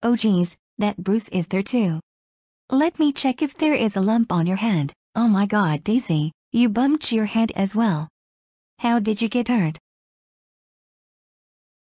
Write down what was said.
Oh geez, that Bruce is there too. Let me check if there is a lump on your head. Oh my god, Daisy, you bumped your head as well. How did you get hurt?